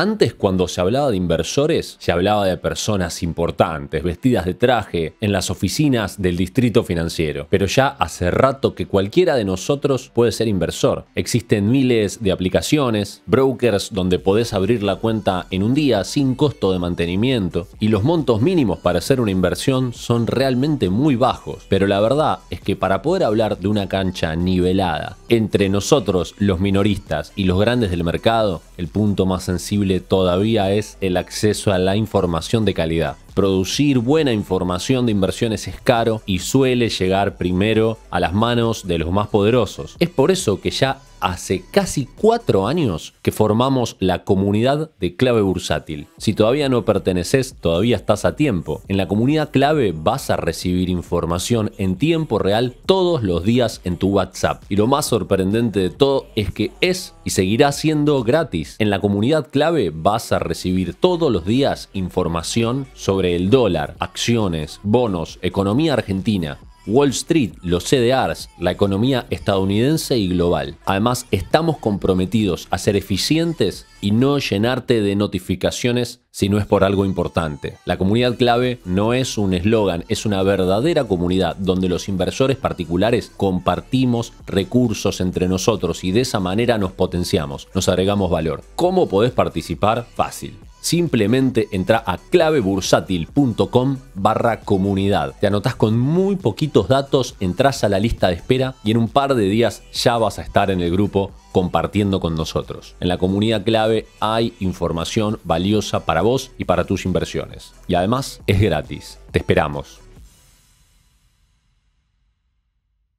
Antes cuando se hablaba de inversores, se hablaba de personas importantes, vestidas de traje, en las oficinas del distrito financiero. Pero ya hace rato que cualquiera de nosotros puede ser inversor. Existen miles de aplicaciones, brokers donde podés abrir la cuenta en un día sin costo de mantenimiento y los montos mínimos para hacer una inversión son realmente muy bajos. Pero la verdad es que para poder hablar de una cancha nivelada entre nosotros, los minoristas y los grandes del mercado, el punto más sensible todavía es el acceso a la información de calidad producir buena información de inversiones es caro y suele llegar primero a las manos de los más poderosos. Es por eso que ya hace casi cuatro años que formamos la comunidad de clave bursátil. Si todavía no perteneces, todavía estás a tiempo. En la comunidad clave vas a recibir información en tiempo real todos los días en tu WhatsApp. Y lo más sorprendente de todo es que es y seguirá siendo gratis. En la comunidad clave vas a recibir todos los días información sobre el dólar, acciones, bonos, economía argentina, Wall Street, los CDRs, la economía estadounidense y global. Además, estamos comprometidos a ser eficientes y no llenarte de notificaciones si no es por algo importante. La comunidad clave no es un eslogan, es una verdadera comunidad donde los inversores particulares compartimos recursos entre nosotros y de esa manera nos potenciamos, nos agregamos valor. ¿Cómo podés participar? Fácil Simplemente entra a clavebursátil.com barra comunidad. Te anotas con muy poquitos datos, entras a la lista de espera y en un par de días ya vas a estar en el grupo compartiendo con nosotros. En la comunidad clave hay información valiosa para vos y para tus inversiones. Y además es gratis. Te esperamos.